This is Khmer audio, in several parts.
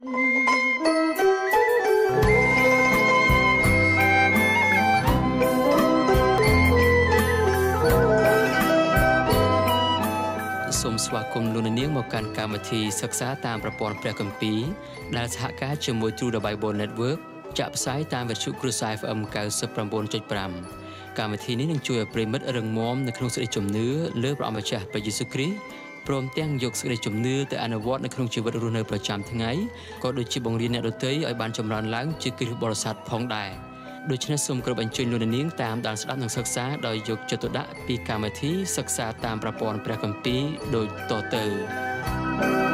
សូមស្វាគមន៍លោកនាងមកកាន់កម្មវិធីសិក្សាតាមប្រព័ន្ធព្រះគម្ពីរដែលសហការជាមួយ True Bible Network ចាក់ផ្សាយតាមវិទ្យុគ្រួសារ FM 99.5កម្មវិធីនេះនឹងជួយឲ្យប្រិមិត្តរឹងមាំនៅក្នុងសេចក្តីជំនឿលើព្រះអម្ចាស់ព្រះយេស៊ូវគ្រីស្ទព្រមទាំងយកសេចក្តីជំនឿទៅអនុវត្តនៅក្នុងជីវិតរស់នៅប្រចាំថ្ងៃក៏ដូចជាបង្រៀនអ្នកដទៃឲ្យបានចម្រើនឡើងជាគ្រិស្តបរិស័ទផងដែរដូច្នេះសូមគោរពអញ្ជើញលោកនាងតាមដានស្ដាប់និងសិក្សាដោយយកចិត្តទុកដាក់ពីកម្មវិធីសិក្សាតាមប្រព័ន្ធព្រះគម្ពីរដូចតទៅ thank you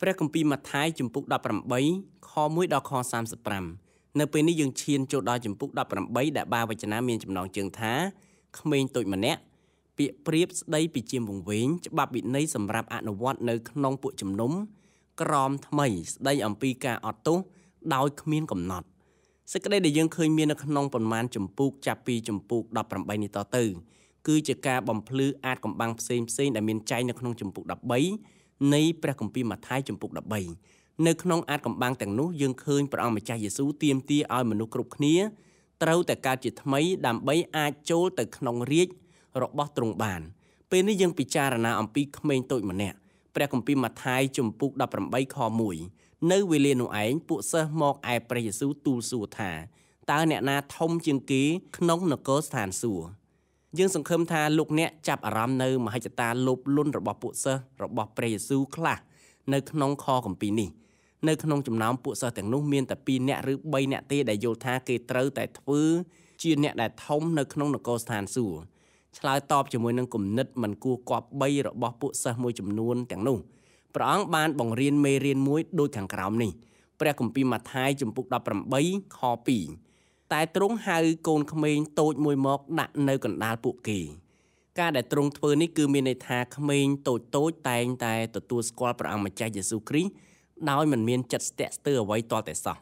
ព្រះគម្ពីរម៉ាថាយជំពូក18ខ1ដល់ខ35នៅពេលនេះយើងឈានចូលដល់ជំពូក18ដែលបាវចនាមានចំណងជើងថាក្មេងតូចម្នាក់ ពាក្យប្រៀបស្ដីពីជាវង្វេងច្បាប់វិន័យសម្រាប់អនុវត្តនៅក្នុងពួកជំនុំ ក្រមថ្មីស្ដីអំពីការអត់ទោសដោយគ្មានកំណត់សេចក្តីដែលយើងឃើញមាននៅក្នុងប៉ុន្មានចម្ពោះចាប់ពីចម្ពោះ18នេះតទៅគឺជាការបំភ្លឺអាចកំបាំងផ្សេងផ្សេងដែលមានចែងនៅក្នុងចម្ពោះ13នៃព្រះគម្ពីរម៉ាថាយជំពូក13នៅក្នុងអាចកំបាំងទាំងនោះ យើងឃើញព្រះអង្គម្ចាស់យេស៊ូវទាមទារឲ្យមនុស្សគ្រប់គ្នាត្រូវតែកើតជាថ្មីដើម្បី អាចចូលទៅក្នុងរាជរបស់ទ្រង់បាន ពេលនេះយើងពិចារណាអំពីក្មេងតូចម្នាក់ព្រះគម្ពីរម៉ាថាយជំពូក18ខ1នៅវេលានោះឯងពួកសិស្សមកឯព្រះយេស៊ូវទូលសួរថាតើអ្នកណា ធំ ជាងគេក្នុងនគរស្ថានសួគ៌យើងសង្ឃឹមថាលោកអ្នកចាប់អារម្មណ៍នៅមហិច្ឆតាលោភលន់របស់ពួកសិស្សរបស់ព្រះយេស៊ូវខ្លះនៅក្នុងខគម្ពីរនេះនៅ ក្នុងចំណោមពួកសិស្សទាំងនោះមានតែ2អ្នកឬ3អ្នកទេដែលយល់ថាគេត្រូវតែធ្វើជា អ្នកដែលធំនៅក្នុងនគរស្ថានសួគ៌ឆ្លើយតបជាមួយនឹងគំនិតមិនគួរគប់3របស់ពួកសិស្សមួយចំនួន ទាំងនោះព្រះអង្គបានបង្រៀនមេរៀនមួយដូចខាងក្រោមនេះព្រះគម្ពីរម៉ាថាយជំពូក18ខ2តែទ្រង់ហៅកូនក្មេងតូចមួយមកដាក់នៅកណ្ដាលពួកគេ ការដែលទ្រង់ធ្វើនេះគឺមានន័យថាក្មេងតូចតូចតែងតែទទួលស្គាល់ព្រះអង្គម្ចាស់យេស៊ូវគ្រីស្ទដោយមិនមានចិត្តស្ទាក់ស្ទើរអ្វីទាល់តែសោះ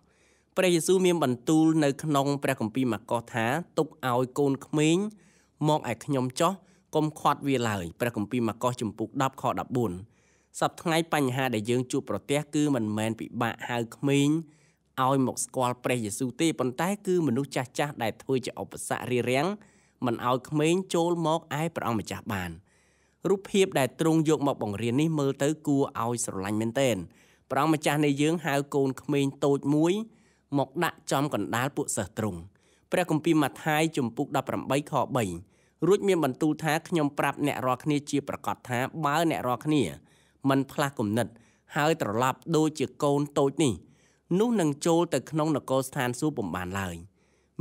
ព្រះយេស៊ូវមានបន្ទូលនៅក្នុងព្រះគម្ពីរម៉ាកុសថា ទុកឲ្យកូនក្មេងមកឯខ្ញុំចោះកុំខាត់វាឡើយព្រះគម្ពីរម៉ាកុសជំពូក10ខ14សប្តាហ៍ថ្ងៃបញ្ហាដែលយើងជួបប្រទះគឺមិនមែនពិបាកហៅក្មេងឲ្យមកស្គាល់ព្រះយេស៊ូវទេប៉ុន្តែគឺ មនុស្សចាស់ចាស់ដែលធ្វើជាឧបសគ្គរារាំងមិនឲ្យក្មេងចូលមកឯព្រះអង្គម្ចាស់បានរូបភាព ដែលទ្រង់យកមកបង្រៀននេះមើលទៅគួរឲ្យស្រឡាញ់មែនទែនព្រះអង្គម្ចាស់នៃយើងហៅកូនក្មេងតូចមួយ មកដាក់ចំកណ្ដាលពួកសិស្សទ្រង់ព្រះគម្ពីរម៉ាថាយជំពូក18ខ3រួចមានបន្ទូលថាខ្ញុំប្រាប់អ្នករាល់គ្នាជាប្រកាសថាបើ អ្នករាល់គ្នា មិនផ្លាស់គំនិតហើយត្រឡប់ដូចជាកូនតូចនេះនោះនឹងចូលទៅក្នុងនគរស្ថានសួគ៌ពំបានឡើយ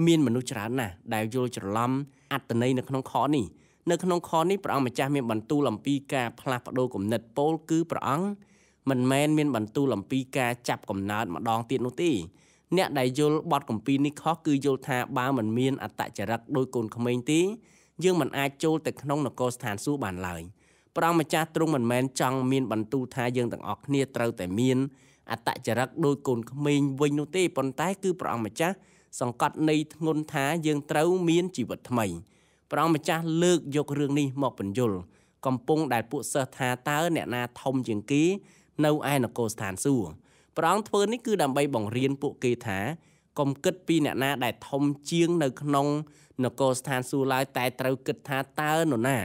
មានមនុស្សច្រើនណាស់ដែលយល់ច្រឡំអត្តន័យនៅក្នុងខនេះនៅក្នុងខនេះព្រះអង្គម្ចាស់មានបន្ទូលអំពីការផ្លាស់ប្ដូរគំនិតពោលគឺព្រះអង្គមិនមែនមានបន្ទូលអំពីការចាប់កំណើតម្ដងទៀតនោះទេអ្នកដែលយល់បទកម្ពីនេះខុសគឺយល់ថាបើមិនមានអត្តចរិតដោយកូនក្មេងទេយើងមិនអាចចូលទៅក្នុងនគរស្ថានសួគ៌បានឡើយព្រះអង្គម្ចាស់ទ្រង់មិនមែនចង់មានបន្ទូលថាយើងទាំងអស់គ្នាត្រូវតែមានអតចរិតដោយកូនក្មេងវិញនោះទេប៉ុន្តែគឺព្រះអង្គម្ចាស់សង្កត់នៃធ្ងន់ថាយើងត្រូវមានជីវិតថ្មីព្រះអង្គម្ចាស់លើកយករឿងនេះមកបញ្យលកំពុងដែលពួកសិស្សថាតើអ្នកណាធំជាងគេ នៅឯនគរស្ថានសួគ៌ព្រះអង្គធ្វើនេះគឺដើម្បីបង្រៀនពួកគេថាកុំគិតពីអ្នកណា ដែលធំជាង នៅ ក្នុងនគរស្ថានសួគ៌ឡើយតែត្រូវគិតថាតើនរណា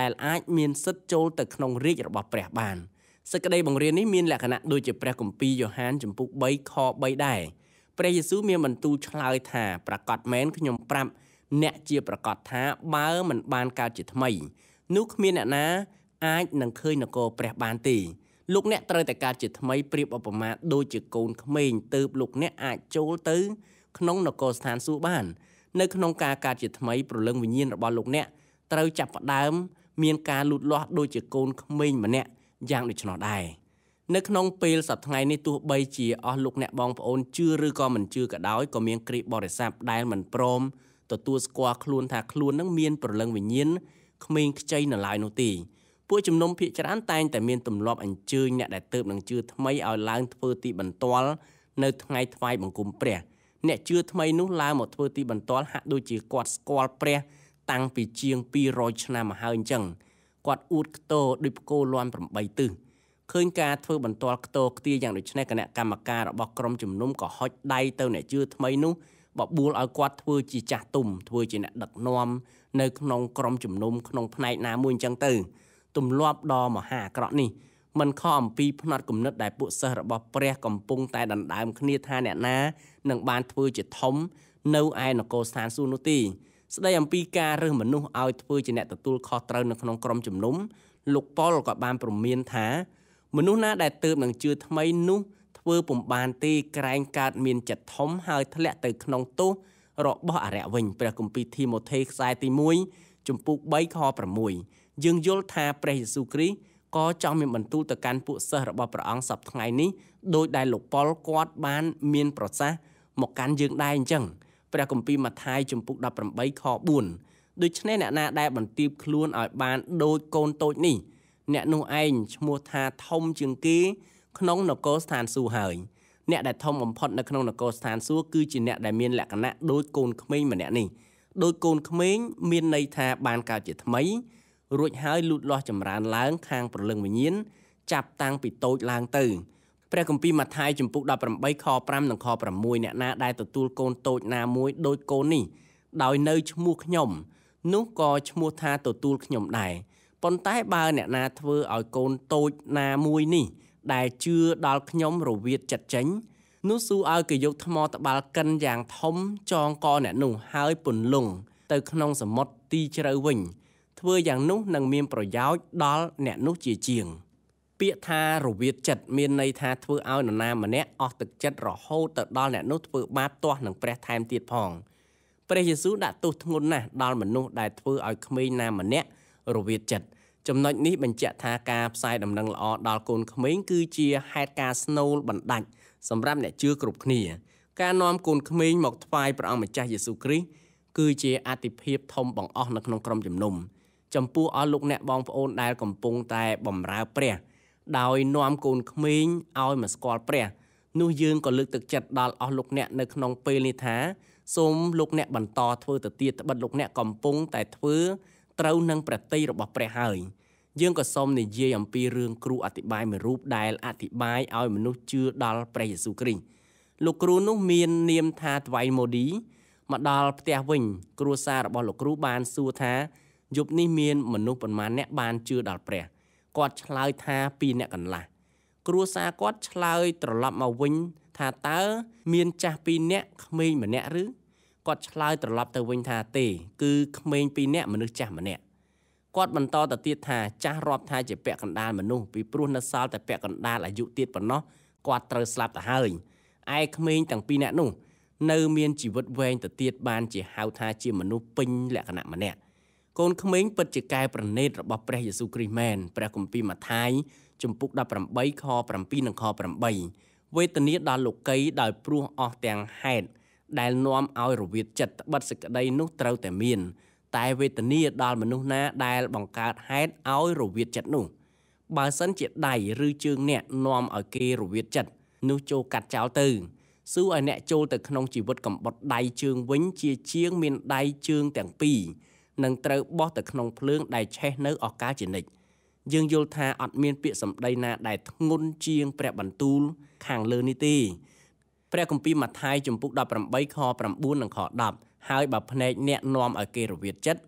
ដែលអាចមានសិទ្ធចូលទៅក្នុងរាជរបស់ព្រះបាន។សេចក្តីបង្រៀននេះមានលក្ខណៈដូចជាព្រះគម្ពីរយ៉ូហានចំពុក3ខ3ដែរព្រះយេស៊ូវមានបន្ទូលឆ្លើយថាប្រកាសមែនខ្ញុំប្រាប់អ្នកជាប្រកាសថា បើមិនបានកើតជាថ្មីនោះគ្មានអ្នកណាអាចនឹងឃើញនគរព្រះបានទេលោកអ្នកត្រូវតែកើតជាថ្មីប្រៀបឧបមាដូចជាកូនក្មេងទៅបលោកអ្នកអាចចូលទៅក្នុងនគរស្ថានសួគ៌បាន នៅក្នុងការកើតជាថ្មីប្រលឹងវិញ្ញាណរបស់លោកអ្នកត្រូវចាប់ផ្ដើមមានការលូតលាស់ដូចជាកូនក្មេងម្នាក់យ៉ាងដូច្នោះដែរនៅក្នុងពេលសប្តាហ៍នេះទោះបីជាអស់លោកអ្នកបងប្អូនជឿឬក៏មិនជឿក៏ដោយក៏មានគ្រីបរិស័ទដែលមិនព្រមទទួលស្គាល់ខ្លួនថាខ្លួននឹងមានប្រលឹងវិញ្ញាណក្មេងខ្ចីនៅឡើយនោះទេពួកជំនុំភាកច្រើនតែងតែមានទម្លាប់អញ្ជើញអ្នកដែលទៅនឹងជឿថ្មីឲ្យឡើងធ្វើទីបន្ទាល់នៅថ្ងៃថ្វាយបង្គំព្រះ អ្នកជឿថ្មីនោះឡើងមកធ្វើទីបន្ទាល់ហាក់ដូចជាគាត់ស្គាល់ព្រះ តាំងពីជាង200ឆ្នាំមកហើយអញ្ចឹងគាត់អួតខ្ទរដោយផ្គោលាន់8ទិសឃើញការធ្វើបន្ទាល់ខ្ទរខ្ទាយ៉ាងដូចនេះគណៈកម្មការរបស់ក្រុមជំនុំក៏ហុចដៃទៅអ្នកជឿថ្មីនោះបបួលឲ្យគាត់ធ្វើជាចាស់ទុំធ្វើជាអ្នកដឹកនាំនៅក្នុងក្រុមជំនុំក្នុងផ្នែកណាមួយអញ្ចឹងទៅទម្លាប់ដ៏មហាអាក្រក់នេះមិនខអំពីផ្នត់គំនិតដែលពួកសិស្សរបស់ព្រះកំពុងតែដណ្ដើមគ្នាថាអ្នកណានឹងបានធ្វើជាធំនៅឯនគរស្ថានសួគ៌នោះទេស្ដីអំពីការរើសមនុស្សឲ្យធ្វើជាអ្នកទទួលខុសត្រូវនៅក្នុងក្រុមជំនុំលោកប៉ុលក៏បានព្រមានថា មនុស្សណាដែលទៅនឹងជឿថ្មីនោះធ្វើពុំបានទេក្រែងកើតមានចិត្តធំហើយធ្លាក់ទៅក្នុងទោសរបស់អរិយវិញព្រះគម្ពីរធីម៉ូថេខ្សែទី1ចំពុក3ខ6យើងយល់ថាព្រះយេស៊ូវគ្រីស្ទក៏ចង់មានបន្ទូលទៅកាន់ពួកសិស្សរបស់ព្រះអង្គសពថ្ងៃនេះដោយដែលលោកប៉ុលគាត់បានមានប្រសាសន៍មកកាន់យើងដែរអញ្ចឹងព្រះគម្ពីរម៉ាថាយជំពូក18ខ4ដូច្នេះអ្នកណាដែលបន្ទាបខ្លួនឲ្យបាន ដូចកូនតូចនេះអ្នកនោះឯងឈ្មោះថាធំជាងគេ ក្នុងនគរស្ថានសួគ៌ហើយអ្នកដែលធំបំផុតនៅក្នុងនគរស្ថានសួគ៌គឺជាអ្នកដែលមានលក្ខណៈដូចកូនក្មេងម្នាក់នេះដោយកូនក្មេង មានន័យថាបានកើតជាថ្មី រួចហើយលូតលាស់ចម្រើនឡើងខាងព្រលឹងវិញ្ញាណចាប់តាំងពីតូចឡើងទៅព្រះគម្ពីរម៉ាថាយចំពុក18ខ5និងខ6អ្នកណាដែលទទួលកូនតូចណាមួយដូចកូននេះដោយនៅឈ្មោះខ្ញុំនោះក៏ឈ្មោះថាទទួលខ្ញុំដែរប៉ុន្តែបើអ្នកណាធ្វើឲ្យកូនតូចណាមួយនេះ ដែលជឿដល់ខ្ញុំរវិតចិត្តចេញនោះស៊ូឲ្យគេយកថ្មត្បាល់កិនយ៉ាង ធំចងកអ្នកនោះហើយពន្លង់ទៅក្នុងសមុទ្រទីជ្រៅវិញធ្វើយ៉ាងនោះនឹងមានប្រយោជន៍ដល់អ្នកនោះជាជាង។ពាក្យថារវិតចិត្តមានន័យថាធ្វើឲ្យនរណាម្នាក់អស់ទឹកចិត្តរហូតទៅដល់អ្នកនោះធ្វើបាបទាស់នឹងព្រះថែមទៀតផងព្រះយេស៊ូវដាក់ទោសធ្ងន់ណាស់ដល់មនុស្សដែលធ្វើឲ្យក្មេងណាម្នាក់រវិតចិត្តចំណុចនេះបញ្ជាក់ថាការផ្សាយដំណឹងល្អដល់កូនក្មេងគឺជាហេតុការស្នូលបណ្ដាច់សម្រាប់អ្នកជឿគ្រប់គ្នា ការនាំកូនក្មេងមកថ្វាយព្រះអង្គម្ចាស់យេស៊ូវគ្រីស្ទគឺជាអតិភិបធំបង្អស់នៅក្នុងក្រុមជំនុំចំពោះអស់លោកអ្នកបងប្អូនដែលកំពុងតែបម្រើព្រះដោយនាំកូនក្មេងឲ្យមកស្គាល់ព្រះនោះយើងក៏លើកទឹកចិត្តដល់អស់លោក អ្នកនៅក្នុងពេលនេះថាសូមលោកអ្នកបន្តធ្វើទៅទៀតត្បិតលោកអ្នកកំពុងតែធ្វើត្រូវនឹងប្រតិយរបស់ព្រះហើយយើងក៏សូមនិយាយអំពីរឿងគ្រូអធិបាយមួយរូបដែលអធិបាយឲ្យមនុស្សជឿដល់ព្រះយេស៊ូវគ្រីស្ទលោកគ្រូនោះមាននាមថាថ្វៃម៉ូឌីមកដល់ផ្ទះវិញ គ្រួសាររបស់លោកគ្រូបានសួរថាយប់នេះមានមនុស្សប៉ុន្មានអ្នកបានជឿដល់ព្រះគាត់ឆ្លើយថាពីអ្នកកន្លះគ្រួសារគាត់ឆ្លើយត្រឡប់មកវិញថាតើមានចាស់ពីរនាក់ក្មេងម្នាក់ឬគាត់ឆ្លើយត្រឡប់ទៅវិញថាទេគឺក្មេងពីរនាក់មនុស្សចាស់ម្នាក់គាត់បន្តទៅទៀតថាចាស់រាប់ថាជាពាក់កណ្ដាលមនុស្សពីព្រោះនៅសល់តែពាក់កណ្ដាលអាយុទៀតប៉ុណ្ណោះគាត់ត្រូវស្លាប់ទៅហើយឯក្មេងទាំងពីរនាក់នោះនៅមានជីវិតវែងទៅទៀតបានជាហៅថាជាមនុស្សពេញលក្ខណៈម្នាក់កូនក្មេងពិតជាកែប្រណិតរបស់ព្រះយេស៊ូវគ្រីស្ទមែនព្រះគម្ពីរម៉ាថាយជំពូក18ខ7និងខ8វេទនាដល់លោកីដោយព្រោះអស់ទាំងហេតុដែលនាំឲ្យរវិតចិត្តត្បិតសក្តីនោះត្រូវតែមានតែវេទនាដល់មនុស្សណា ដែលបង្កើតហេតុឲ្យរវិតចិត្តនោះបើសិនជាដៃឬជើងអ្នកនាំឲ្យគេរវិតចិត្តនោះចូលកាត់ចោលទៅស៊ូឲ្យអ្នកចូលទៅក្នុងជីវិតកំបុតដៃជើងវិញជាជាងមានដៃជើងទាំងពីរនឹងត្រូវបោះទៅក្នុងភ្លើង ដែលឆេះនៅឱកាសជានិច្ចយើងយល់ថាអត់មានពាក្យសម្ដីណាដែលធ្ងន់ជាងព្រះបន្ទូលខាងលើនេះទេព្រះគម្ពីរម៉ាថាយជំពូក18ខ9និងខ10ហើយបើភ្នែកអ្នកនាំឲ្យគេរវិតចិត្ត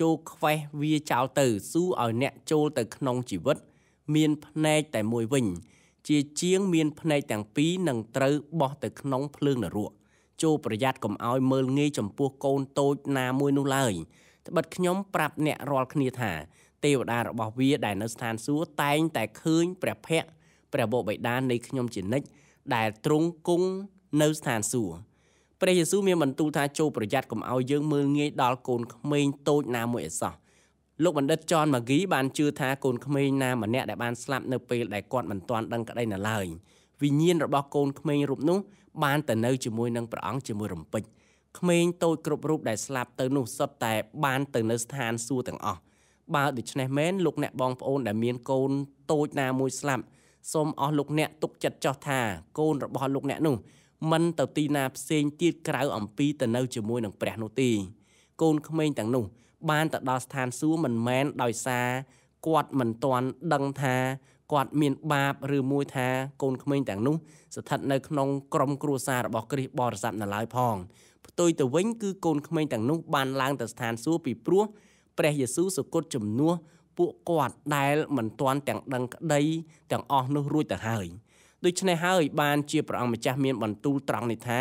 ចូលខ្វេះវាចោលទៅស៊ូឲ្យអ្នកចូលទៅក្នុងជីវិតមានភ្នែកតែមួយវិញ ជាជាង មានភ្នែកទាំងពីរនឹងត្រូវបោះទៅក្នុងភ្លើងនរកចូលប្រយ័ត្នកុំឲ្យមើលងាយចំពោះកូនតូចណាមួយនោះឡើយត្បិតខ្ញុំប្រាប់អ្នករាល់គ្នាថា ទេវតារបស់វាដែលនៅស្ថានសួគ៌តែងតែឃើញព្រះភ័ក្ត្រព្រះបិតានៃខ្ញុំជានិច្ចដែលទ្រង់គង់នៅស្ថានសួគ៌ព្រះយេស៊ូវមានបន្ទូលថាចូលប្រយ័ត្នកុំឲ្យយើងមើលងាយដល់កូនក្មេងតូចណាមួយអសោះលោកបណ្ឌិតចនម៉ាហ្គីបានជឿថាកូនក្មេងណាម្នាក់ដែលបានស្លាប់នៅពេលដែលគាត់មិនទាន់ដឹងក្តីនៅឡើយវិញ្ញាណរបស់កូនក្មេងរូបនោះបានទៅនៅជាមួយនឹងព្រះអង្គជាមួយរំពេច។ក្មេងតូចគ្រប់រូបដែលស្លាប់ទៅនោះសុទ្ធតែបានទៅនៅស្ថានសួគ៌ទាំងអស់បើដូច្នេះមែនលោកអ្នកបងប្អូនដែលមានកូនតូចណាមួយស្លាប់សូមអស់លោកអ្នកទុកចិត្តចោះថាកូនរបស់លោកអ្នកនោះមិនទៅទីណាផ្សេងទៀតក្រៅអំពីទៅនៅជាមួយនឹងព្រះនោះទេកូនក្មេងទាំងនោះបានទៅដល់ស្ថានសួគ៌មិនមែនដោយសារគាត់មិនទាន់ដឹងថាគាត់មានបាបឬមួយថាកូនក្មេងទាំងនោះស្ថិតនៅក្នុងក្រុមគ្រួសាររបស់គ្រីស្ទបរិស័ទនៅឡើយផងផ្ទុយទៅវិញគឺកូនក្មេងទាំងនោះបានឡើងទៅស្ថានសួគ៌ពីព្រោះព្រះយេស៊ូវសុគតជំនួសពួកគាត់ដែលមិនទាន់ទាំងដឹងក្តីទាំងអស់នោះរួចទៅហើយដូច្នេះហើយបានជាព្រះអង្គម្ចាស់មានបន្ទូលត្រង់នេះថា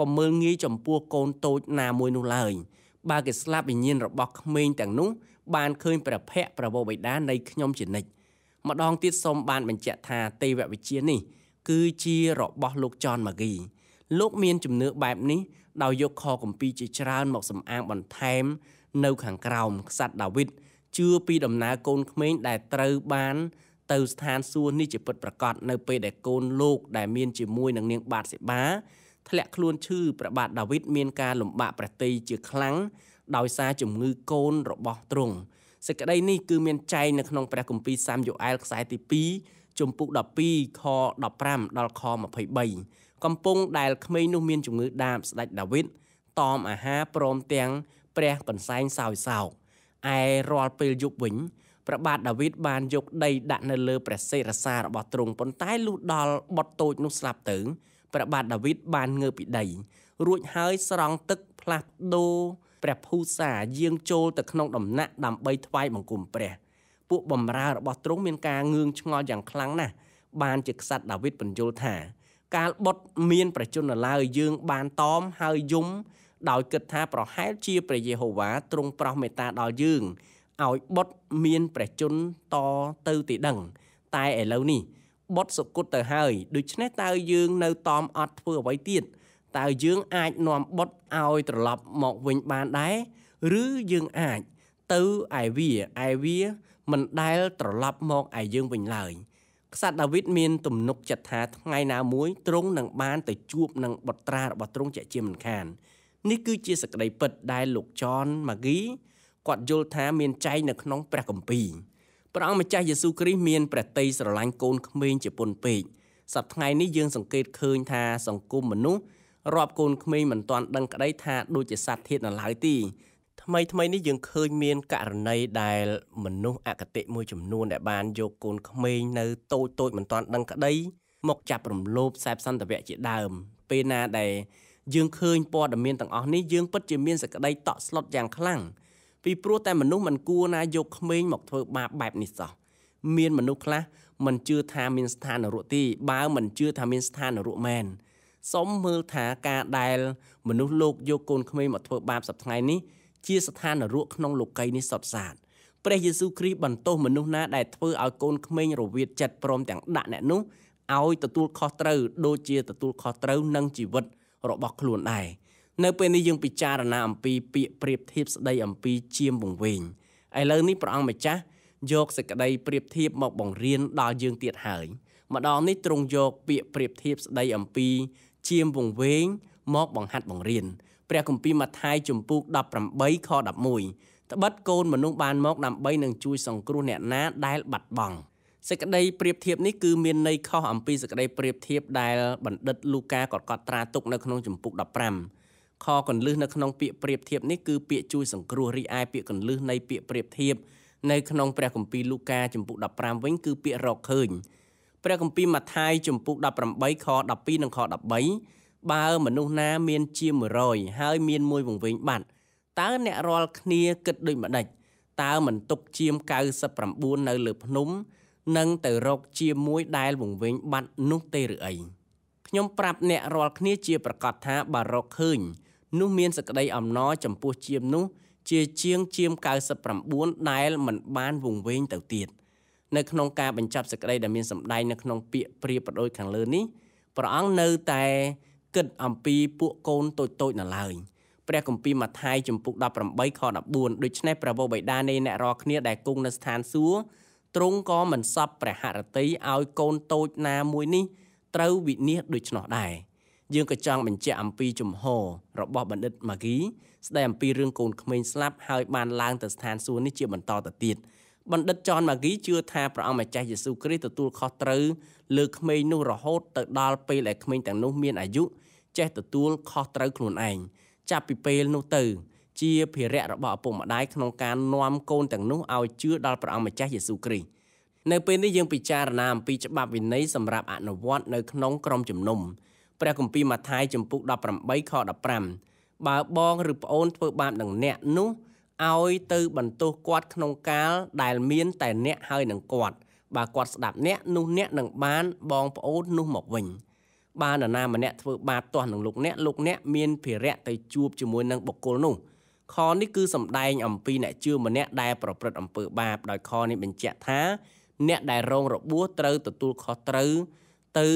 កុំមើលងាយចំពោះកូនតូចណាមួយនោះឡើយបើគេស្លាប់វិញ្ញាណរបស់ក្មេងទាំងនោះបានឃើញព្រះភ័ក្រព្រះវរបិតានៃខ្ញុំជានិច្ចម្ដងទៀតសូមបានបញ្ជាក់ថាទេវវិជ្ជានេះគឺជារបស់លោកចនម៉ាគីលោកមានជំនឿបែបនេះដោយយកខកម្ពីជាច្រើនមកសម្អាងបន្ថែម នៅខាងក្រោមក្សត្រដាវីតជឿពីដំណើរកូនក្មេងដែលត្រូវបាន ទៅស្ថានសួគ៌នេះជាពិតប្រាកដនៅពេលដែលកូនលោកដែលមានជាមួយនឹងនាងបាទសេបាធ្លាក់ខ្លួនឈឺព្រះបាទដាវីតមានការលំបាកប្រតិយជាខ្លាំងដោយសារជំងឺកូនរបស់ទ្រង់សេចក្តីនេះគឺមានចែងនៅក្នុងព្រះគម្ពីរសាមយូអែលខ្សែទី2ជំពូក12ខ15ដល់ខ23កំពុងដែលក្មេងនោះមានជំងឺដាបស្ដេចដាវីតតอมអាហារព្រមទាំងព្រះកន្សែងសោយសោកឯរាល់ពេលយប់វិញព្រះបាទដាវីតបានយកដីដាក់នៅលើព្រះសេរសារបស់ទ្រង់ប៉ុន្តែលុះដល់បត់តូចនោះស្លាប់ទៅព្រះបាទដាវីតបានងើបពីដីរួចហើយស្រង់ទឹកផ្លាស់ដូរព្រះភូសាយាងចូលទៅក្នុងដំណាក់ដើម្បីថ្វាយបង្គំព្រះ ពួកបម្រើរបស់ទ្រង់មានការងឿងឆ្ងល់យ៉ាងខ្លាំងណាស់បានជាក្សត្រដាវីតបញ្យល់ថាកាលបុតមាន ប្រជញ្ញឡើយយើងបានតមហើយយំដោយគិតថាប្រហែលជាព្រះយេហូវ៉ាទ្រង់ប្រោសមេត្តាដល់យើងឲ្យបុតមានព្រះជន្មតទៅទីដឹង តែឥឡូវនេះ បុតសុគតទៅហើយដូច្នេះតើយើងនៅតមអត់ធ្វើអ្វីទៀតតើយើងអាចនាំបុតឲ្យត្រឡប់មកវិញបានដែរឬយើងអាចទៅឯវាឯវា មិនដែល ត្រឡប់មកឯយើងវិញឡើយ។ក្សត្រដាវីតមានទំនុកចិត្តថាថ្ងៃណាមួយទ្រង់នឹងបាន ទៅជួបនឹងបុត្រារបស់ទ្រង់ជាជាមិនខាននេះគឺជាសក្តីពិតដែលលោកចនម៉ាហ្គីគាត់យល់ថាមានចែងនៅក្នុងព្រះគម្ពីរព្រះអង្គម្ចាស់យេស៊ូគ្រីស្ទមានព្រះតីស្រឡាញ់កូនក្មេងជាពុនពេកសប្តាហ៍នេះយើងសង្កេតឃើញ ថាសង្គមមនុស្សរាប់កូនក្មេងមិនទាន់ដឹងក្តីថាដូចជាសត្វធាតនៅឡើយទីថ្មីថ្មីនេះយើងឃើញមានករណីដែល មនុស្សអកតិមួយចំនួនដែលបានយកកូនក្មេងនៅតូចតូចមិនទាន់ដឹងក្តីមកចាប់រំលោភខ្សែសន្តិវៈជាដើមពេលណាដែលយើងឃើញព័ត៌មានទាំងអស់នេះយើងពិតជាមានសក្តីតក់ស្លុតយ៉ាងខ្លាំងពីព្រោះតែមនុស្សមិនគួរណាយកក្មេងមកធ្វើបាបបែបនេះសោះមានមនុស្សខ្លះ មិនជឿថាមានស្ថាននរកទីបើមិនជឿថាមានស្ថាននរកមែនសូមមើលថាការដែល មនុស្សលោកយកកូនក្មេងមកធ្វើបាបសប្តាហ៍ថ្ងៃនេះជាស្ថានរកក្នុងលោកីនេះសពសាទព្រះយេស៊ូវគ្រីស្ទបន្ទោសមនុស្សណាដែលធ្វើឲ្យកូនក្មេងរវិតចិត្តព្រមទាំងដាក់អ្នកនោះឲ្យទទួលខុសត្រូវដូចជាទទួលខុសត្រូវនឹងជីវិតរបស់ខ្លួនដែរនៅពេលនេះយើងពិចារណាអំពីពាក្យប្រៀបធៀបស្ដីអំពីជាមវង្វេងឥឡូវនេះព្រះអង្គម្ចាស់យកសេចក្តីប្រៀបធៀបមកបង្រៀនដល់យើងទៀតហើយ ម្ដងនេះទ្រង់យកពាក្យប្រៀបធៀបស្ដីអំពីជាមវង្វេងមកបង្ហាត់បង្រៀនព្រះគម្ពីរម៉ាថាយជំពូក18ខ11ត្បិតកូនមនុស្សបានមកដើម្បីនឹងជួយសង្គ្រោះអ្នកណាដែលបាត់បង់សេចក្តីប្រៀបធៀបនេះគឺមានន័យខុសអំពីសេចក្តីប្រៀបធៀបដែលបណ្ឌិតលូកាគាត់កត់ត្រាទុកនៅក្នុងជំពូក15ខកន្លឹះនៅក្នុងពាក្យប្រៀបធៀបនេះគឺ ពាក្យជួយសង្គ្រោះរីឯពាក្យកន្លឹះនៃពាក្យប្រៀបធៀបនៅក្នុងព្រះគម្ពីរលូកាជំពូក15វិញគឺពាក្យរកឃើញព្រះគម្ពីរម៉ាថាយជំពូក18ខ12និងខ13បើមនុស្សណាមានជា100ហើយមានមួយវង្វេងបាត់តើអ្នករាល់គ្នាគិតដូចម្ដេចតើមិនទុកជាម99នៅលើភ្នំនឹងទៅរក ជាមួយដែលវង្វេងបាត់នោះទេឬអីខ្ញុំប្រាប់អ្នករាល់គ្នាជាប្រកាសថាបើរកឃើញនោះមានសក្តី អំណរចំពោះជាមនោះជាជាងជាម99ដែលមិនបានវង្វេងទៅទៀតនៅក្នុងការបញ្ចប់សក្តីដែលមានសម្ដែងនៅក្នុងពាក្យព្រាបប្រដូចខាងលើនេះព្រះអង្គនៅតែគិតអំពីពួកកូនតូចតូចនៅឡើយព្រះគម្ពីរម៉ាថាយជំពូក18ខ14ដូច្នេះព្រះវរបិតានៃអ្នករាល់គ្នាដែលគង់នៅស្ថានសួគ៌ទ្រង់ក៏មិនសពព្រះハរតិឲ្យកូនតូចណាមួយនេះត្រូវវិនិច្ឆ័យដូច្នោះដែរយើងក៏ចង់បញ្ជាក់អំពីជំហររបស់បណ្ឌិតម៉ាគីស្ដីអំពីរឿងកូនក្មេងស្លាប់ហើយបានឡើងទៅស្ថានសួគ៌នេះជាបន្តទៅទៀតបណ្ឌិតចនម៉ាគីជឿថាព្រះអង្គម្ចាស់យេស៊ូវគ្រីស្ទទទួលខុសត្រូវលើក្មេងនោះរហូតទៅដល់ពេលដែលក្មេងទាំងនោះ មានអាយុចេះទទួលខុសត្រូវខ្លួនឯងចាប់ពីពេលនោះទៅជា ភារៈរបស់ឪពុកម្ដាយក្នុងការនាំកូនទាំងនោះឲ្យជឿដល់ព្រះអង្គម្ចាស់យេស៊ូវគ្រីស្ទនៅពេលនេះយើងពិចារណាអំពីច្បាប់វិន័យសម្រាប់អនុវត្តនៅក្នុងក្រុមជំនុំព្រះគម្ពីរម៉ាថាយចំពុក18ខ15បើបងឬប្អូនធ្វើបាបនឹងអ្នកនោះឲ្យទៅបន្ទោសគាត់ក្នុងកាលដែលមាន តែ អ្នកហើយនឹងគាត់បើគាត់ស្ដាប់អ្នកនោះអ្នកនឹងបានបងប្អូននោះមកវិញ។បាននរណាម្នាក់ធ្វើបាបទាស់នឹងលោកអ្នកលោកអ្នកមានភារៈទៅជួបជាមួយនឹងបុគ្គលនោះខនេះគឺសំដែងអំពីអ្នកជឿម្នាក់ដែលប្រព្រឹត្តអំពើ បាបដោយខនេះបញ្ជាក់ថា អ្នកដែលរងរបួសត្រូវទទួលខុសត្រូវទៅ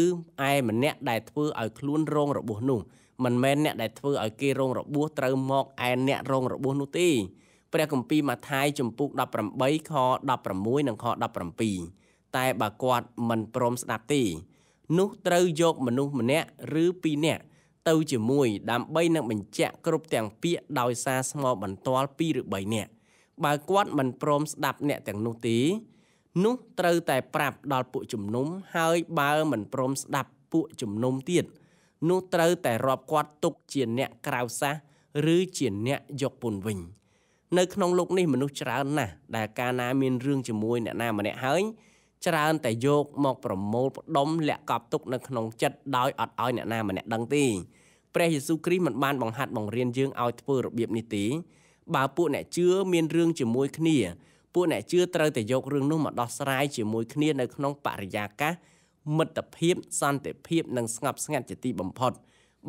ឯម្នាក់ដែលធ្វើឲ្យខ្លួនរងរបួសនោះមិនមែនអ្នកដែលធ្វើឲ្យគេរងរបួសត្រូវមកឯអ្នករងរបួសនោះទេព្រះគម្ពីរម៉ាថាយជំពូក18ខ16និងខ17តែបើគាត់មិនព្រមស្ដាប់ទេនោះត្រូវយកមនុស្សម្នាក់ឬពីរនាក់ទៅជាមួយដើម្បីនឹងបញ្ជាក់គ្រប់ទាំងពាក្យដោយសារស្មោបន្ទាល់2ឬ3នាក់បើគាត់មិនព្រមស្ដាប់អ្នកទាំងនោះទេនោះត្រូវតែប្រាប់ដល់ពួកជំនុំហើយបើមិនព្រមស្ដាប់ពួកជំនុំទៀតនោះត្រូវតែរាប់គាត់ទុកជាអ្នកក្រៅសាសឬជាអ្នកយកពុនវិញ នៅ ក្នុងលោកនេះមនុស្សច្រើនណាស់ដែលកាលណាមានរឿងជាមួយអ្នកណាម្នាក់ហើយច្រើនតែយកមកប្រមូលផ្ដុំលាក់កប់ទុកនៅក្នុងចិត្តដោយអត់ឲ្យអ្នកណាម្នាក់ដឹងទេព្រះយេស៊ូវគ្រីស្ទមិនបានបង្ហាត់បង្រៀនយើងឲ្យធ្វើរបៀបនេះទេបើពួកអ្នកជឿមានរឿងជាមួយគ្នាពួកអ្នកជឿត្រូវតែយករឿងនោះមកដោះស្រាយជាមួយគ្នានៅក្នុងបរិយាកាសមិត្តភាពសន្តិភាពនិងស្ងប់ស្ងាត់ជាទីបំផុត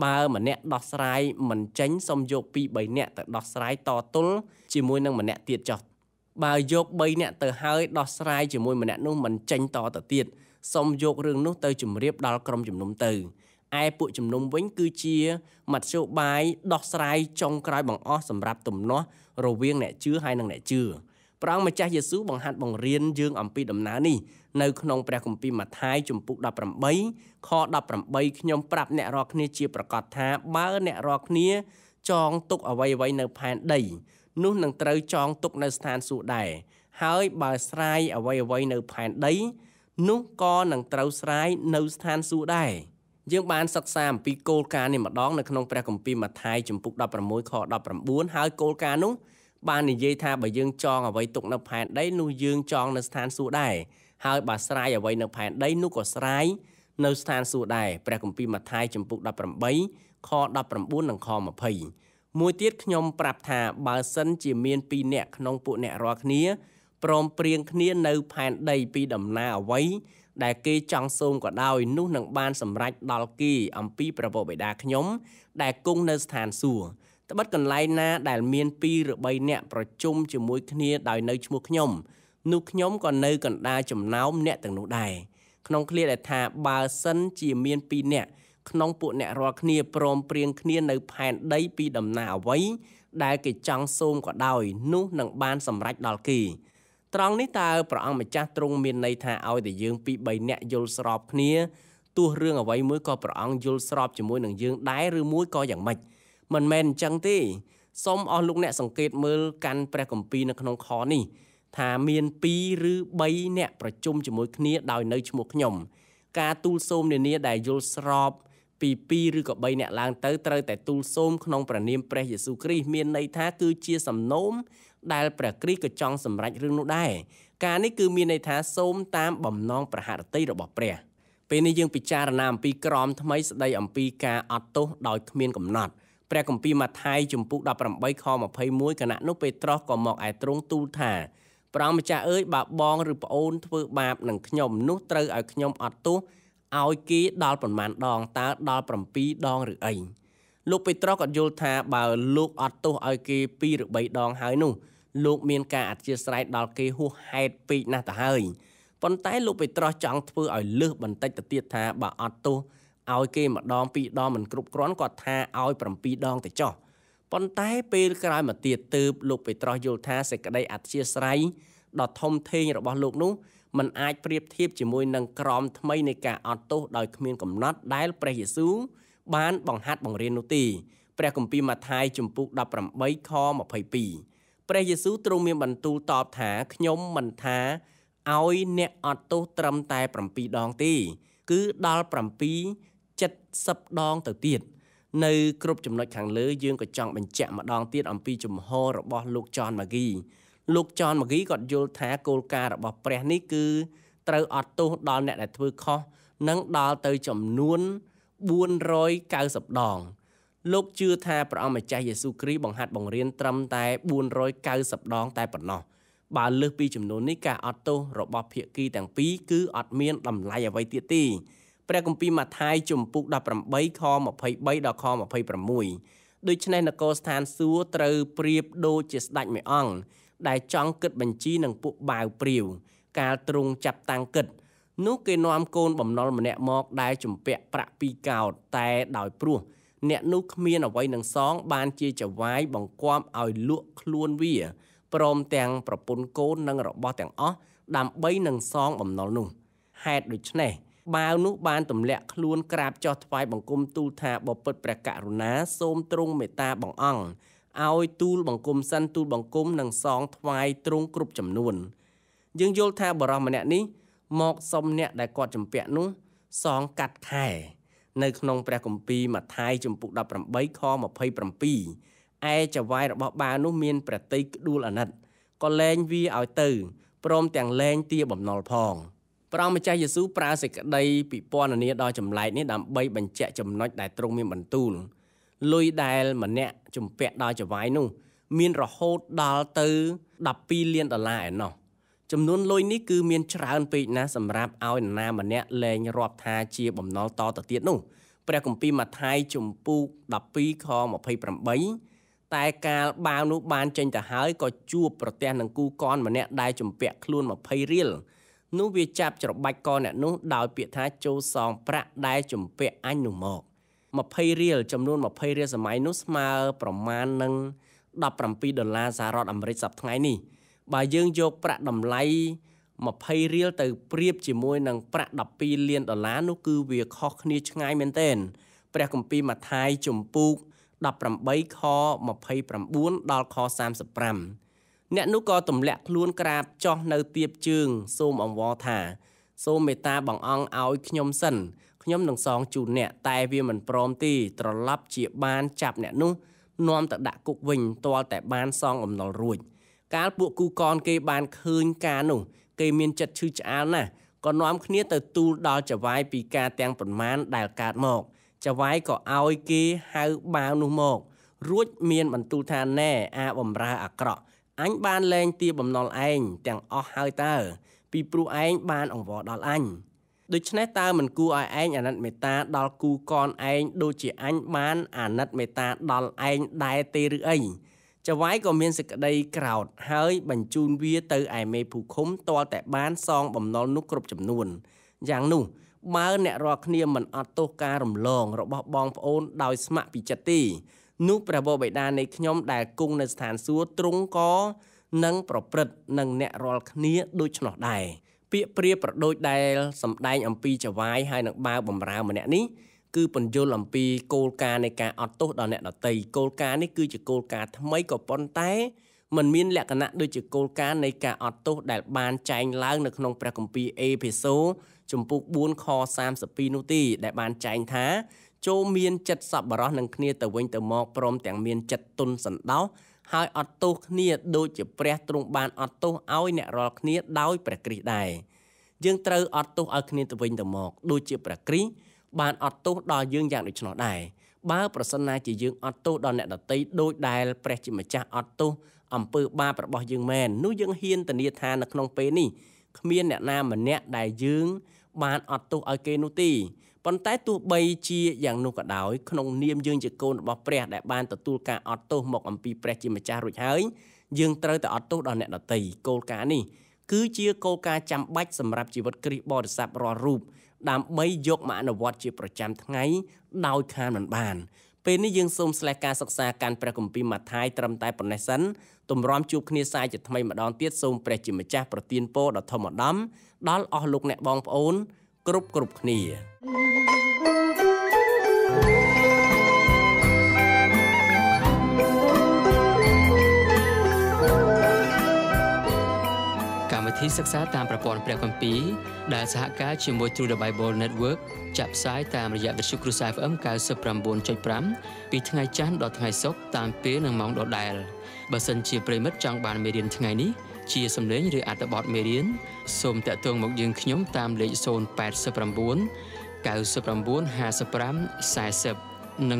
បើម្នាក់ដោះស្រាយមិនចេញសូមយក2 3នាក់ទៅដោះស្រាយតទល់ជាមួយនឹងម្នាក់ទៀតចោះបើយក3នាក់ទៅហើយដោះស្រាយជាមួយម្នាក់នោះមិនចេញតទៅទៀតសូមយករឿងនោះទៅជម្រាបដល់ក្រុមជំនុំទៅឯពួកជំនុំវិញគឺជាមធ្យោបាយដោះស្រាយចុងក្រោយបង្អស់សម្រាប់ទំនាស់រវាងអ្នកជឿហើយនិងអ្នកជឿព្រះអង្គម្ចាស់យេស៊ូវបង្ហាត់បង្រៀនយើងអំពីដំណើរនេះនៅ ក្នុងព្រះគម្ពីរម៉ាថាយជំពូក18ខ18ខ្ញុំប្រាប់អ្នករាល់គ្នាជាប្រកាសថាបើអ្នករាល់គ្នា ចងទុកអ្វីៗនៅផែនដីនោះនឹងត្រូវចងទុកនៅស្ថានសួគ៌ដែរហើយបើស្រាយអ្វីអ្វីនៅផែនដីនោះក៏នឹងត្រូវស្រាយនៅស្ថានសួគ៌ដែរយើងបាន សិក្សាអំពីគោលការណ៍នេះម្ដងនៅក្នុងព្រះគម្ពីរម៉ាថាយជំពូក16ខ19ហើយគោលការណ៍នោះបាននិយាយថាបើយើង ចងអ្វីទុកនៅផែនដីនោះយើងចងនៅស្ថានសួគ៌ដែរហើយបើស្រាយអ្វីនៅផែនដីនោះក៏ស្រាយនៅស្ថានសួគ៌ដែរព្រះគម្ពីរម៉ាថាយជំពូក18ខ19និងខ20មួយទៀតខ្ញុំប្រាប់ថាបើសិនជាមាន2នាក់ក្នុងពួកអ្នករាល់គ្នាព្រមព្រៀងគ្នានៅផែនដីពីដំណើរអ្វីដែលគេចង់សូមក៏ដោយនោះនឹងបានសម្រេចដល់គេអំពីប្រពោបិតាខ្ញុំ ដែលគង់នៅស្ថានសួគ៌ត្បិតកន្លែងណាដែលមាន2ឬ3នាក់ប្រជុំជាមួយគ្នាដោយនៅឈ្មោះខ្ញុំនោះខ្ញុំក៏នៅកណ្ដាលចំណោមអ្នកទាំងនោះដែរក្នុងឃ្លាដែលថាបើសិនជាមាន2នាក់ក្នុងពួកអ្នករាល់គ្នាព្រមព្រៀងគ្នានៅផែនដីពីដំណើរអ្វីដែលគេចង់សូមក៏ដោយនោះនឹងបានសម្រេចដល់គេត្រង់នេះតើព្រះអង្គម្ចាស់ទ្រង់មានន័យថាឲ្យតែយើង ពី3នាក់យល់ស្របគ្នាទោះរឿងអ្វីមួយក៏ព្រះអង្គយល់ស្របជាមួយនឹងយើងដែរឬមួយក៏យ៉ាងម៉េចមិនមែនអញ្ចឹងទេសូមអស់លោកអ្នកសង្កេតមើលកាន់ព្រះគម្ពីរនៅក្នុងខនេះថាមាន2ឬ3អ្នកប្រជុំជាមួយគ្នាដោយនៅឈ្មោះខ្ញុំ ការទូលសូមនានាដែលយល់ស្របពី2ឬក៏3អ្នកឡើងទៅត្រូវតែទូលសូមក្នុងព្រះនាមព្រះយេស៊ូវគ្រីស្ទមានន័យថា គឺជាសំណូមដែលព្រះគ្រីស្ទក៏ចង់សម្រេចរឿងនោះដែរការនេះគឺមានន័យថាសូមតាមបំណងប្រហារតីរបស់ព្រះ ពេលនេះយើងពិចារណាអំពីក្រមថ្មីស្ដីអំពីការអត់ទោសដោយគ្មានកំណត់ព្រះគម្ពីរម៉ាថាយជំពូក18ខ21គណៈនោះពេត្រុសក៏មកឯទ្រង់ទូលថាព្រះម្ចាស់អើយបើបងឬប្អូនធ្វើបាបនឹងខ្ញុំ នោះត្រូវឲ្យខ្ញុំអត់ទោសឲ្យគេដល់ប្រមាណដងតើដល់7ដងឬអីលោកពេត្រុសក៏យល់ថាបើលោកអត់ទោសឲ្យគេ2ឬ3ដងហើយនោះលោកមានការអធិស្ឋានដល់គេហួសហេតុពេកណាស់ទៅហើយប៉ុន្តែលោកពេត្រុសចង់ធ្វើឲ្យលើសបន្តិចទៅទៀតថា បើអត់ទោសឲ្យគេម្ដងពីរដងមិនគ្រប់គ្រាន់គាត់ថាឲ្យ7ដងទៅចោះប៉ុន្តែពេលក្រោយមកទៀតទើបលោកពេត្រុសយល់ថាសេចក្តីអធិស្ឋានដ៏ធំធេងរបស់លោកនោះมันអាចប្រៀបធៀបជាមួយនឹងក្រមថ្មីនៃការអត់ទោសដោយគ្មានកំណត់ដែលព្រះយេស៊ូវបានបង្ហាត់បង្រៀននោះទេព្រះគម្ពីរម៉ាថាយជំពូក18ខ22ព្រះយេស៊ូវទ្រង់មានបន្ទូលតបថាខ្ញុំមិនថាឲ្យអ្នកអត់ទោសត្រឹមតែ7ដងទេគឺដល់7 70ដងទៅទៀតនៅគ្រប់ចំណុចខាងលើយើងក៏ចង់បញ្ជាក់ម្ដងទៀតអំពីជំហររបស់លោកចនម៉ាគីលោកចនមគីគាត់យល់ថាគោលការណ៍របស់ព្រះនេះគឺត្រូវអត់ទោសដល់អ្នកដែលធ្វើខុសនិងដល់ទៅចំនួន490ដង លោកជឿថាព្រះអង្គម្ចាស់យេស៊ូគ្រីស្ទបង្ហាត់បង្រៀនត្រឹមតែ490ដង តែប៉ុណ្ណោះបើលើសពីចំនួននេះការអត់ទោសរបស់ភាគីទាំងពីរគឺអត់មាន តម្លៃអ្វីទៀតទេព្រះគម្ពីរម៉ាថាយជំពូក18ខ23ដល់ខ26ដូច្នេះនគរស្ថានសួគ៌ត្រូវប្រៀបដូចជាស្ដេចមួយអង្គដែលចង់គិតបញ្ជីនឹងពួកបាវព្រាវកាលទ្រង់ចាប់តាំងគិតនោះគេនាំកូនបំណុលម្នាក់មក ដែលជំពាក់ប្រាក់ពីរកោតតែដោយព្រោះអ្នកនោះគ្មានអ្វីនឹងសង បានជាចវាយបង្គាប់ឲ្យលក់ខ្លួនវាព្រមទាំងប្រពន្ធកូននិងរបស់ទាំងអស់ដើម្បីនឹងសងបំណុលនោះហេតុដូច្នេះបាវនោះ បានទម្លាក់ខ្លួនក្រាបចុះថ្វាយបង្គំទូលថាបពុតព្រះករុណាសូមទ្រង់មេត្តាបងអង្គឲ្យទូលបង្គំសិនទូលបង្គំនិងសងថ្វាយទ្រង់គ្រប់ចំនួនយើងយល់ថាបរិសម្នាក់នេះមកសុំអ្នកដែលគាត់ចម្ពាក់នោះសងកាត់ខែនៅក្នុងព្រះគម្ពីរម៉ាថាយជំពូក18ខ27ឯចវាយរបស់បានោះមានព្រះតីក្ដួលអាណិតក៏លែងវាឲ្យទៅព្រមទាំងលែងទាបំណុលផងព្រះម្ចាស់យេស៊ូវប្រើសេចក្តីពិពណ៌នាដល់ចម្លែកនេះដើម្បីបញ្ជាក់ចំណុចដែលទ្រង់មានបន្ទូលលុយដែលម្នាក់ជំពាក់ដោយចវាយនោះមានរហូតដល់ទៅ12លានដុល្លារឯណោះចំនួនលុយនេះគឺមានច្រើនពេកណាស់សម្រាប់ឲ្យនរណាម្នាក់លែងរាប់ថាជាបំណុលតទៅទៀតនោះព្រះគម្ពីរម៉ាថាយជំពូក12ខ28តែកាលបាវនោះបានចេញទៅហើយក៏ជួបប្រទះនឹងគូកនម្នាក់ដែលជំពាក់ខ្លួន20រៀលនោះវាចាប់ច្របាច់កអ្នកនោះដោយពាក្យថាចូលសងប្រាក់ដែលជំពាក់អញនោះមក20រៀលចំនួន20រៀលសម័យនោះស្មើប្រមាណនឹង17ដុល្លារសហរដ្ឋអាមេរិកសប្តាហ៍នេះបើយើងយកប្រាក់តម្លៃ20រៀលទៅប្រៀបជាមួយនឹង ប្រាក់12លានដុល្លារនោះគឺវាខុសគ្នាឆ្ងាយមែនទែនព្រះគម្ពីរម៉ាថាយជំពូក18ខ29ដល់ខ35អ្នកនោះក៏ទម្លាក់ខ្លួនក្រាបចោះនៅទៀបជើង សូមអង្វរថាសូមមេត្តាបងអង្គឲ្យខ្ញុំសិនខ្ញុំនឹងសងជូនអ្នកតែវាមិនព្រមទេត្រឡប់ជាបានចាប់អ្នកនោះនាំទៅដាក់គុកវិញទាល់តែបានសងអំណុលរួចកាលពួកគូកនគេបានឃើញការនោះគេមានចិត្តឈឺឆ្អាលណាស់ក៏នាំគ្នាទៅទូលដល់ចវាយពីការទាំងប្រមាណដែលកើតមកចវាយក៏ឲ្យគេហៅបាវនោះមក រួចមានបន្ទូលថាណែអាបំរើអាក្រក់ អញបានលែងទាបំណុលឯងទាំងអស់ហើយតើពីព្រោះឯងបានអង្វរដល់អញដូច្នេះតើមិនគួរឲ្យឯងអាណិតមេត្តាដល់គូកនឯងដូចជាអញបានអាណិតមេត្តាដល់ឯងដែរទេឬអីចវាយក៏មានសេចក្តីក្រោធហើយបញ្ជូនវាទៅឯមេភូឃុំតលតែបាន សងបំណុលនោះគ្រប់ចំនួន យ៉ាងនោះ បើអ្នករាល់គ្នាមិនអត់ទោសការរំលង របស់បងប្អូនដោយស្ម័គ្រពីចិត្តទេនោះព្រះវរបិតានៃខ្ញុំ ដែលគង់នៅស្ថានសួគ៌ទ្រង់ក៏នឹងប្រព្រឹត្តនឹងអ្នករាល់គ្នាដូច្នោះដែរពាក្យព្រាប្រដូចដែលសម្ដែងអំពីចវាយហើយនឹងបាវបំរើម្នាក់នេះគឺពន្យល់អំពីគោលការណ៍នៃការអត់ទោសដល់អ្នកដទៃគោលការណ៍នេះគឺជាគោលការណ៍ថ្មីក៏ប៉ុន្តែมันមានលក្ខណៈដូចជាគោលការណ៍នៃការអត់ទោសដែលបានចែងឡើងនៅក្នុងព្រះគម្ពីរអេភេសូជំពូក4ខ32នោះទី ដែលបានចែងថាចូលមានចិត្តសប្បុរសនឹងគ្នាទៅវិញទៅមកព្រមទាំងមានចិត្តទន់សន្តោសហើយអត់ទោសគ្នាដូចជាព្រះទ្រង់បានអត់ទោសឲ្យអ្នករាល់គ្នាដោយព្រះគ្រីស្ទដែរយើងត្រូវអត់ទោសឲ្យគ្នាទៅវិញទៅមក ដូចជាព្រះគ្រីស្ទបានអត់ទោសដល់យើងយ៉ាងដូច្នោះដែរបើប្រសិនណាជាយើងអត់ទោសដល់អ្នកដទៃដោយដែលព្រះជាម្ចាស់អត់ទោសអំពើបាបរបស់យើងមែននោះយើងហ៊ានធានាថានៅក្នុងពេលនេះគ្មានអ្នកណាម្នាក់ដែលយើង បានអត់ទោសឲ្យគេនោះទេប៉ុន្តែទោះបីជាយ៉ាងនោះក៏ដោយក្នុងនាមយើងជាកូនរបស់ព្រះ ដែលបានទទួលការអត់ទោសមកអំពីព្រះជាម្ចាស់រួចហើយយើងត្រូវតែអត់ទោសដល់អ្នកដទៃគោលការណ៍នេះគឺជាគោលការណ៍ចាំបាច់សម្រាប់ជីវិតគ្រីស្ទបរិស័ទរាល់រូបដើម្បីយកមកអនុវត្តជាប្រចាំថ្ងៃដោយខានមិនបាន ពេលនេះយើងសូមស្លេះការសិក្សាកាន់ព្រះគម្ពីរម៉ាថាយត្រឹមតែប៉ុណ្ណេះសិនទម្រាំជួបគ្នាសាយជាថ្មីម្ដងទៀតសូមព្រះជាម្ចាស់ប្រទានពរដល់ធម្មដំ ដល់អស់លោកអ្នកបងប្អូនគ្រប់គ្រប់គ្នាកម្មវិធីសិក្សា តាមប្រព័ន្ធព្រះគម្ពីរដែលសហការជាមួយ True the Bible Network ចាក់ផ្សាយតាមរយៈវិទ្យុគ្រូសា FM 99.5ពីថ្ងៃច័ន្ទដល់ថ្ងៃศุកร์តាមពេលនិងម៉ោងដដែលបើសិនជាប្រិមិត្តចង់បានមេរៀនថ្ងៃនេះជាសំឡេងឬអត្ថបទមេរៀនសូមតាក់ទងមកយើងខ្ញុំតាមលេខ089 99 55 40និង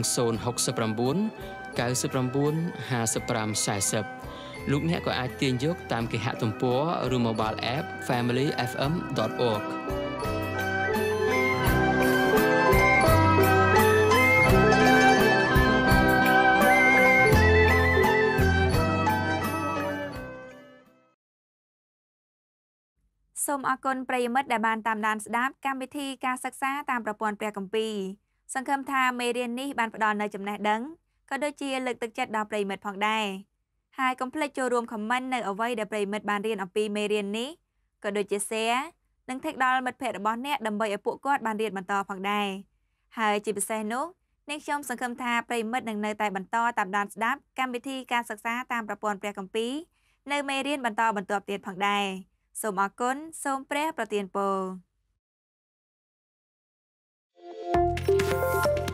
069 995540លោកអ្នកក៏អាចទាញយកតាមគេហទំព័រឬ mobile app familyfm.org សូមអរគុណប្រិយមិត្តដែលបានតាមដានស្ដាប់កម្មវិធីការសិក្សាតាមប្រព័ន្ធព្រះគម្ពីរសង្ឃឹមថាមេរៀននេះបានផ្ដល់នូវចំណេះដឹងក៏ដូចជាលើកទឹកចិត្តដល់ប្រិយមិត្តផងដែរហើយកុំភ្លេចចូលរួម comment នៅអ្វីដែលប្រិយមិត្តបានរៀនអំពីមេរៀននេះក៏ដូចជា share និង tag ដល់មិត្តភ័ក្តិរបស់អ្នកដើម្បីឲ្យពួកគាត់បានរៀនបន្តផងដែរហើយជាពិសេសនោះអ្នកខ្ញុំសង្ឃឹមថាប្រិយមិត្តនឹងនៅតែបន្តតាមដានស្ដាប់ កម្មវិធីការសិក្សាតាមប្រព័ន្ធព្រះគម្ពីរនៅមេរៀនបន្តបន្ទាប់ទៀតផងដែរ។សូមអរគុណសូមព្រះ ប្រទានពរ thank you